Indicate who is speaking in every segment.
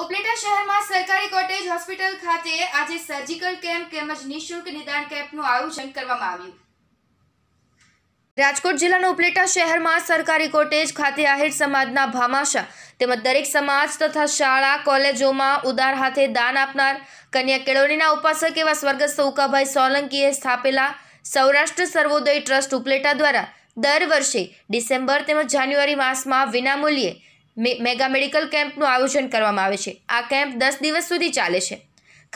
Speaker 1: ઉપલેટા શહેરમાં સરકારી cottage hospital ખાતે આજે સર્જિકલ કેમ્પ તેમજ નિઃશુલ્ક નિદાન કેમ્પનું આયોજન કરવામાં આવ્યું રાજકોટ જિલ્લાના ઉપલેટા શહેરમાં સરકારી કોટેજ ખાતે આહિર સમાજના ભામાશા તેમજ દરેક સમાજ તથા શાળા કોલેજોમાં ઉદાર હાથે દાન આપનાર કન્યા કેળવણીના ઉપાસક એવા સ્વર્ગસ્થ ઉકાભાઈ સોલંકીએ સ્થાપેલા સૌરાષ્ટ્ર સર્વોદય ટ્રસ્ટ ઉપલેટા દ્વારા દર વર્ષે ડિસેમ્બર તેમજ જાન્યુઆરી માસમાં વિનામૂલ્યે મેગા મેડિકલ કેમ્પનું આયોજન કરવામાં આવે છે આ કેમ્પ દસ દિવસ સુધી ચાલે છે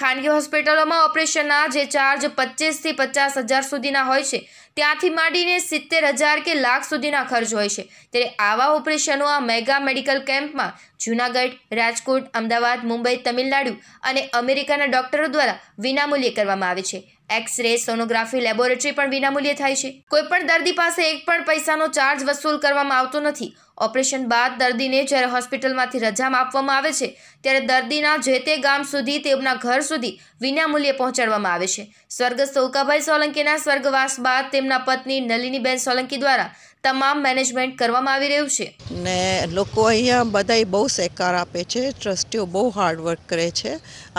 Speaker 1: ખાનગી હોસ્પિટલોમાં ઓપરેશનના જે ચાર્જ પચીસથી પચાસ હજાર સુધીના હોય છે ત્યાંથી માંડીને સિત્તેર હજાર કે લાખ સુધીના ખર્ચ હોય છે ત્યારે આવા ઓપરેશનો આ મેગા મેડિકલ કેમ્પમાં જૂનાગઢ રાજકોટ અમદાવાદ મુંબઈ તમિલનાડુ અને અમેરિકાના ડોક્ટરો દ્વારા વિનામૂલ્યે કરવામાં આવે છે એક્સ રે સોનોગ્રાફી લેબોરેટરી પણ વિનામૂલ્યે થાય છે કોઈપણ દર્દી પાસે એક પણ પૈસાનો ચાર્જ વસૂલ કરવામાં આવતો નથી ઓપરેશન બાદ દર્દીને જ્યારે હોસ્પિટલમાંથી રજામાં આપવામાં આવે છે ત્યારે દર્દીના જે તે ગામ સુધી તેમના ઘર સુધી વિનામૂલ્યે પહોંચાડવામાં આવે છે સ્વર્ગસ્થ ઓકાભાઈ સોલંકીના સ્વર્ગવાસ બાદ તેમના પત્ની નલિનીબેન સોલંકી દ્વારા તમામ મેનેજમેન્ટ કરવામાં આવી રહ્યું છે
Speaker 2: ને લોકો અહીંયા બધા બહુ સહકાર આપે છે ટ્રસ્ટીઓ બહુ હાર્ડવર્ક કરે છે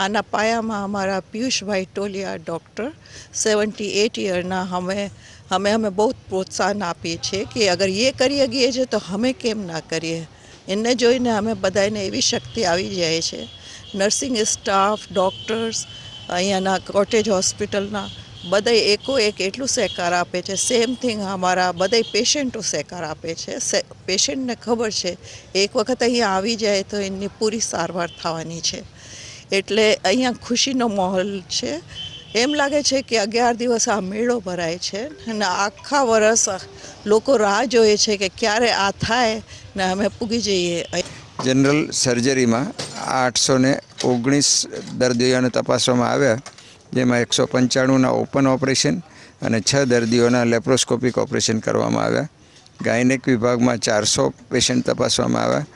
Speaker 2: આના પાયામાં અમારા Piyushbhai Toliya doctor seventy eight યરના અમે અમે અમે બહુ પ્રોત્સાહન આપીએ છીએ કે અગર એ કરી ગઈએ છીએ તો અમે કેમ ના કરીએ એને જોઈને અમે બધાને એવી શક્તિ આવી જાય છે નર્સિંગ સ્ટાફ ડૉક્ટર્સ અહીંયાના કોટેજ હોસ્પિટલના બધા એકો એક એટલું સહકાર આપે છે સેમ થિંગ અમારા બધા પેશન્ટો સહકાર આપે છે પેશન્ટને ખબર છે એક વખત અહીંયા આવી જાય તો એમની પૂરી સારવાર થવાની છે એટલે અહીંયા ખુશીનો માહોલ છે એમ લાગે છે કે અગિયાર દિવસ આ મેળો ભરાય છે અને આખા વરસ લોકો રાહ જોઈએ છે કે ક્યારે આ થાય ને અમે પૂગી જઈએ
Speaker 3: જનરલ સર્જરીમાં આઠસો ને ઓગણીસ દર્દીઓને તપાસવામાં આવ્યા જેમાં એકસો પંચાણુંના ઓપન ઓપરેશન અને છ દર્દીઓના લેપ્રોસ્કોપિક ઓપરેશન કરવામાં આવ્યા ગાયનેક વિભાગમાં ચારસો પેશન્ટ તપાસવામાં આવ્યા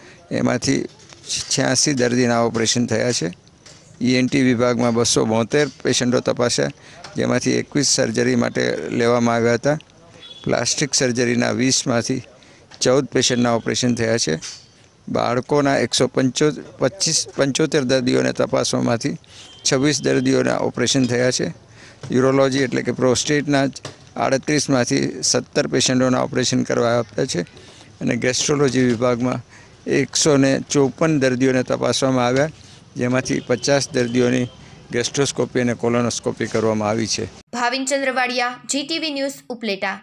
Speaker 3: એમાંથી છ્યાસી દર્દીના ઓપરેશન થયા છે ઈએનટી e વિભાગમાં બસો બોતેર પેશન્ટો તપાસ્યા જેમાંથી એકવીસ સર્જરી માટે લેવામાં આવ્યા હતા પ્લાસ્ટિક સર્જરીના વીસમાંથી ચૌદ પેશન્ટના ઓપરેશન થયા છે બાળકોના એકસો પંચો પચીસ પંચોતેર દર્દીઓને તપાસવામાંથી છવ્વીસ દર્દીઓના ઓપરેશન થયા છે યુરોલોજી એટલે કે પ્રોસ્ટેટના આડત્રીસમાંથી સત્તર પેશન્ટોના ઓપરેશન કરવા આપ્યા છે અને ગેસ્ટ્રોલોજી વિભાગમાં એકસો ચોપન દર્દીઓને તપાસવામાં આવ્યા જેમાંથી પચાસ દર્દીઓની ગેસ્ટ્રોસ્કોપી અને કોલોનોસ્કોપી કરવામાં આવી છે
Speaker 1: ભાવિન ચંદ્રવાડિયા જીટીવી ન્યૂઝ ઉપલેટા